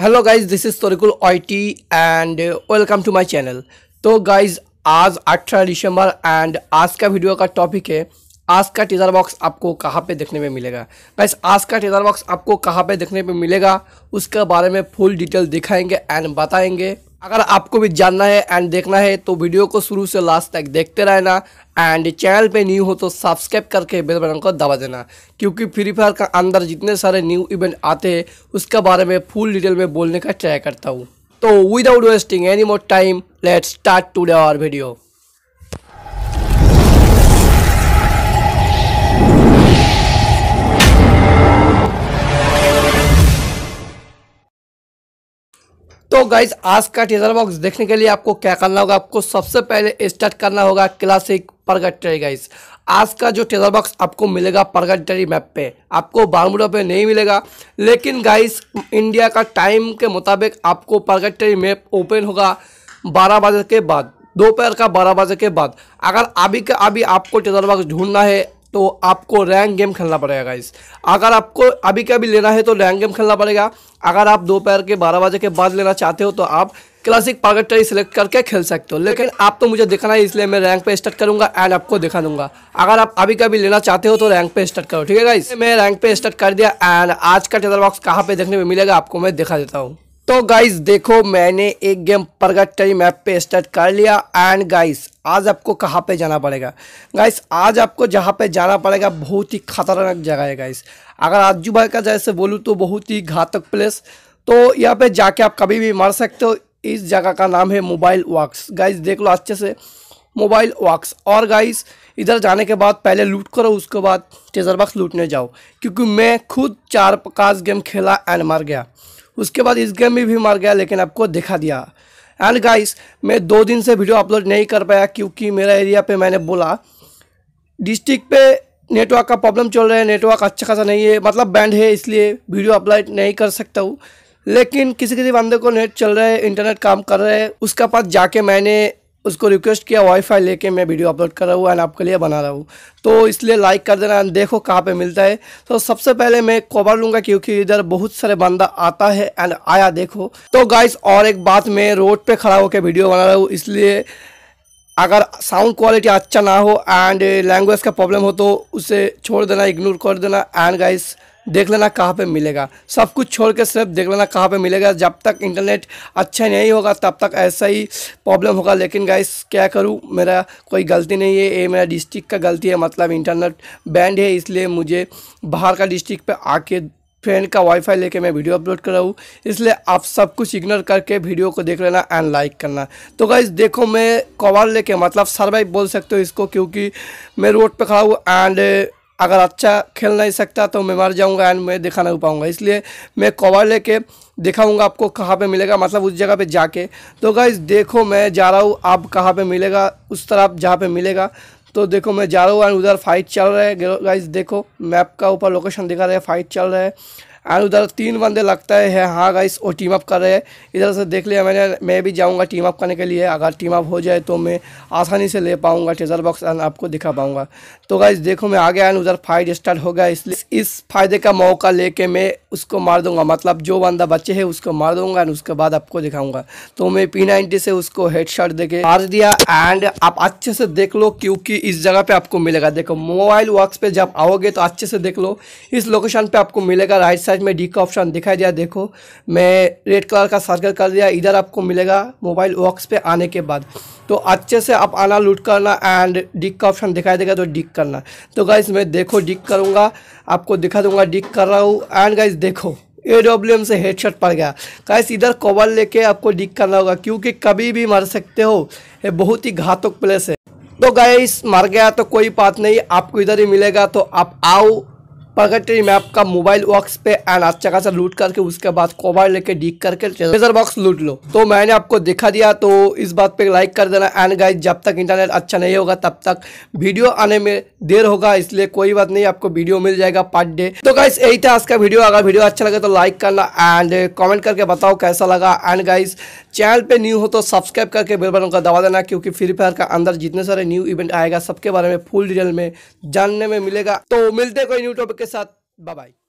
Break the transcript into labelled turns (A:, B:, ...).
A: hello guys this is Torikul OT and welcome to my channel तो guys आज 18 दिसंबर and आज का वीडियो का टॉपिक है आज का टीजर बॉक्स आपको कहाँ पे देखने में मिलेगा गाइस आज का टीजर बॉक्स आपको कहाँ पे देखने में मिलेगा उसके बारे में फुल डिटेल दिखाएंगे एंड बताएंगे अगर आपको भी जानना है एंड देखना है तो वीडियो को शुरू से लास्ट तक देखते रहना एंड चैनल पे न्यू हो तो सब्सक्राइब करके बेल बटन को दबा देना क्योंकि फ्री फायर का अंदर जितने सारे न्यू इवेंट आते हैं उसके बारे में फुल डिटेल में बोलने का ट्राई करता हूँ तो without wasting any more time let start today our video guys आज का टीजर बॉक्स देखने के लिए आपको क्या करना होगा आपको सबसे पहले स्टार्ट करना होगा क्लासिक परगटरी गाइज आज का जो टीजर बॉक्स आपको मिलेगा परगटरी मैप पे आपको बारमूडा पे नहीं मिलेगा लेकिन गाइस इंडिया का टाइम के मुताबिक आपको परगटरी मैप ओपन होगा बारह बजे के बाद दोपहर का बारह बजे के बाद अगर अभी का अभी आपको टेजर बॉक्स ढूंढना है तो आपको रैंक गेम खेलना पड़ेगा इस अगर आपको अभी का भी लेना है तो रैंक गेम खेलना पड़ेगा अगर आप दोपहर के बारह बजे के बाद लेना चाहते हो तो आप क्लासिक पागटरी सेलेक्ट करके खेल सकते हो लेकिन आप तो मुझे दिखाना है इसलिए मैं रैंक पे स्टार्ट करूंगा एंड आपको दिखा दूंगा अगर आप अभी कभी लेना चाहते हो तो रैंक पे स्टार्ट करो ठीक है गाइस मैं रैंक पे स्टार्ट कर दिया एंड आज का टेदर बॉक्स कहाँ पे देखने में मिलेगा आपको मैं दिखा देता हूँ तो गाइस देखो मैंने एक गेम परगटरी मैप पे स्टार्ट कर लिया एंड गाइस आज आपको कहाँ पे जाना पड़ेगा गाइस आज आपको जहाँ पे जाना पड़ेगा बहुत ही खतरनाक जगह है गाइस अगर आजू बाजू का जैसे बोलूँ तो बहुत ही घातक प्लेस तो यहाँ पे जाके आप कभी भी मर सकते हो इस जगह का नाम है मोबाइल वॉक्स गाइस देख लो अच्छे से मोबाइल वॉक्स और गाइस इधर जाने के बाद पहले लूट करो उसके बाद टेजर बॉक्स लूटने जाओ क्योंकि मैं खुद चार पचास गेम खेला एंड मर गया उसके बाद इस गेम में भी मार गया लेकिन आपको दिखा दिया एंड गाइस मैं दो दिन से वीडियो अपलोड नहीं कर पाया क्योंकि मेरा एरिया पे मैंने बोला डिस्ट्रिक्ट पे नेटवर्क का प्रॉब्लम चल रहा है नेटवर्क अच्छा खासा नहीं है मतलब बैंड है इसलिए वीडियो अपलोड नहीं कर सकता हूँ लेकिन किसी किसी बंदे को नेट चल रहा है इंटरनेट काम कर रहा है उसका पास जाके मैंने उसको रिक्वेस्ट किया वाईफाई लेके मैं वीडियो अपलोड कर रहा हूँ एंड आपके लिए बना रहा हूँ तो इसलिए लाइक कर देना एंड देखो कहाँ पे मिलता है तो सबसे पहले मैं कवर लूँगा क्योंकि इधर बहुत सारे बंदा आता है एंड आया देखो तो गाइस और एक बात मैं रोड पे खड़ा होकर वीडियो बना रहा हूँ इसलिए अगर साउंड क्वालिटी अच्छा ना हो एंड लैंग्वेज का प्रॉब्लम हो तो उसे छोड़ देना इग्नोर कर देना एंड गाइस देख लेना कहाँ पे मिलेगा सब कुछ छोड़ के सिर्फ देख लेना कहाँ पे मिलेगा जब तक इंटरनेट अच्छा नहीं होगा तब तक ऐसा ही प्रॉब्लम होगा लेकिन गाइस क्या करूँ मेरा कोई गलती नहीं है ये मेरा डिस्ट्रिक्ट का गलती है मतलब इंटरनेट बैंड है इसलिए मुझे बाहर का डिस्ट्रिक्ट आके फ्रेंड का वाईफाई लेके मैं वीडियो अपलोड कर रहा हूँ इसलिए आप सब कुछ इग्नोर करके वीडियो को देख लेना एंड लाइक करना तो गाइज देखो मैं कवर लेके मतलब सर्वाइव बोल सकते हो इसको क्योंकि मैं रोड पे खड़ा हूँ एंड अगर अच्छा खेल नहीं सकता तो मैं मर जाऊंगा एंड मैं दिखा नहीं पाऊंगा इसलिए मैं कवर लेके दिखाऊंगा आपको कहाँ पे मिलेगा मतलब उस जगह पे जाके तो गाइज देखो मैं जा रहा हूँ आप कहाँ पे मिलेगा उस तरफ जहाँ पे मिलेगा तो देखो मैं जा रहा हूँ एंड उधर फाइट चल रहा है गाइज देखो मैप का ऊपर लोकेशन दिखा रहे हैं फाइट चल रहा है एंड उधर तीन बंदे लगता है हाँ गाइस वो टीम अप कर रहे हैं इधर से देख लिया मैंने मैं भी जाऊँगा टीम अप करने के लिए अगर टीम अप हो जाए तो मैं आसानी से ले पाऊंगा टेजर बॉक्स एंड आपको दिखा पाऊंगा तो गाइस देखो मैं आ गया एंड उधर फाइट स्टार्ट हो गया इसलिए इस फायदे का मौका लेके मैं उसको मार दूंगा मतलब जो बंदा बच्चे है उसको मार दूंगा एंड उसके बाद आपको दिखाऊंगा तो मैं पी नाइनटी से उसको दे के मार दिया एंड आप अच्छे से देख लो क्योंकि इस जगह पे आपको मिलेगा देखो मोबाइल वर्क पे जब आओगे तो अच्छे से देख लो इस लोकेशन पे आपको मिलेगा राइट साइड साइज में डी का ऑप्शन दिखाई दिया देखो मैं रेड कलर का सर्कल कर दिया इधर आपको मिलेगा मोबाइल वॉक्स पे आने के बाद तो अच्छे से आप आना लूट करना एंड डिक का ऑप्शन दिखाई देगा तो डिक करना तो गाइज मैं देखो डिक करूँगा आपको दिखा दूंगा डिक कर रहा हूँ एंड गाइज देखो ए डब्ल्यू एम से हेडशॉट पड़ गया गाइस इधर कवर लेके आपको डिक करना होगा क्योंकि कभी भी मर सकते हो ये बहुत ही घातक प्लेस है तो गाइस मर गया तो कोई बात नहीं आपको इधर ही मिलेगा तो आप आओ पर्गेटरी मैप का मोबाइल बॉक्स पे एंड अच्छा खासा लूट करके उसके बाद कोबर लेके डीक करके ट्रेजर बॉक्स लूट लो तो मैंने आपको दिखा दिया तो इस बात पे लाइक कर देना एंड गाइज जब तक इंटरनेट अच्छा नहीं होगा तब तक वीडियो आने में देर होगा इसलिए कोई बात नहीं आपको वीडियो मिल जाएगा पर डे तो गाइज यही था आज का वीडियो अगर वीडियो अच्छा लगे तो लाइक करना एंड कॉमेंट करके बताओ कैसा लगा एंड गाइज चैनल पे न्यू हो तो सब्सक्राइब करके बेल बटन का दबा देना क्योंकि फ्री फायर का अंदर जितने सारे न्यू इवेंट आएगा सबके बारे में फुल डिटेल में जानने में मिलेगा तो मिलते कोई न्यू टॉपिक के साथ बाय